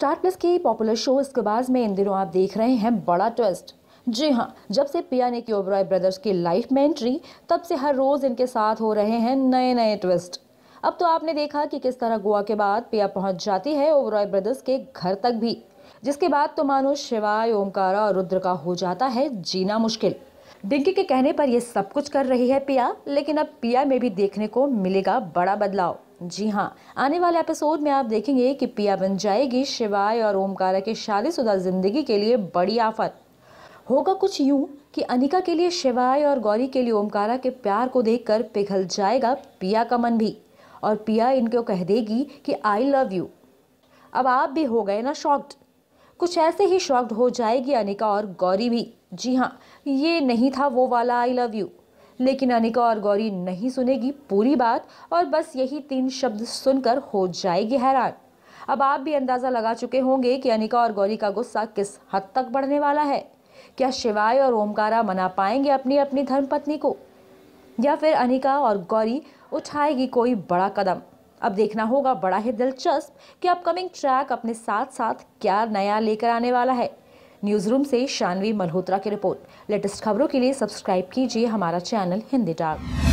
star Plus के popular show Ishqbaaz में इन दिनों आप देख रहे हैं बड़ा ट्विस्ट जी हाँ जब से पिया ने की ओबराय ब्रदर्स की लाइफ में एंट्री तब से हर रोज़ इनके साथ हो रहे हैं नए नए ट्विस्ट अब तो आपने देखा कि किस तरह गोवा के बाद पिया पहुंच जाती है ओबराय ब्रदर्स के घर तक भी जिसके बाद तो मानो शिवाय ओमकारा और रुद्र का हो जाता है जीना मुश्किल डिंकी के कहने पर यह सब कुछ कर रही है पिया लेकिन अब पिया में भी देखने को मिलेगा बड़ा बदलाव जी हाँ आने वाले एपिसोड में आप देखेंगे कि पिया बन जाएगी शिवाय और ओमकारा के शादीशुदा ज़िंदगी के लिए बड़ी आफत होगा कुछ यूं कि अनिका के लिए शिवाय और गौरी के लिए ओमकारा के प्यार को देखकर पिघल जाएगा पिया का मन भी और पिया इनको कह देगी कि आई लव यू अब आप भी हो गए ना शॉक्ड कुछ ऐसे ही शॉक्ड हो जाएगी अनिका और गौरी भी जी हाँ ये नहीं था वो वाला आई लव यू लेकिन अनिका और गौरी नहीं सुनेगी पूरी बात और बस यही तीन शब्द सुनकर हो जाएगी हैरान अब आप भी अंदाज़ा लगा चुके होंगे कि अनिका और गौरी का गुस्सा किस हद तक बढ़ने वाला है क्या शिवाय और ओमकारा मना पाएंगे अपनी अपनी धर्मपत्नी को या फिर अनिका और गौरी उठाएगी कोई बड़ा कदम अब देखना होगा बड़ा ही दिलचस्प कि अपकमिंग ट्रैक अपने साथ साथ क्या नया लेकर आने वाला है न्यूज रूम से शानवी मल्होत्रा की रिपोर्ट लेटेस्ट खबरों के लिए सब्सक्राइब कीजिए हमारा चैनल हिंदी डाक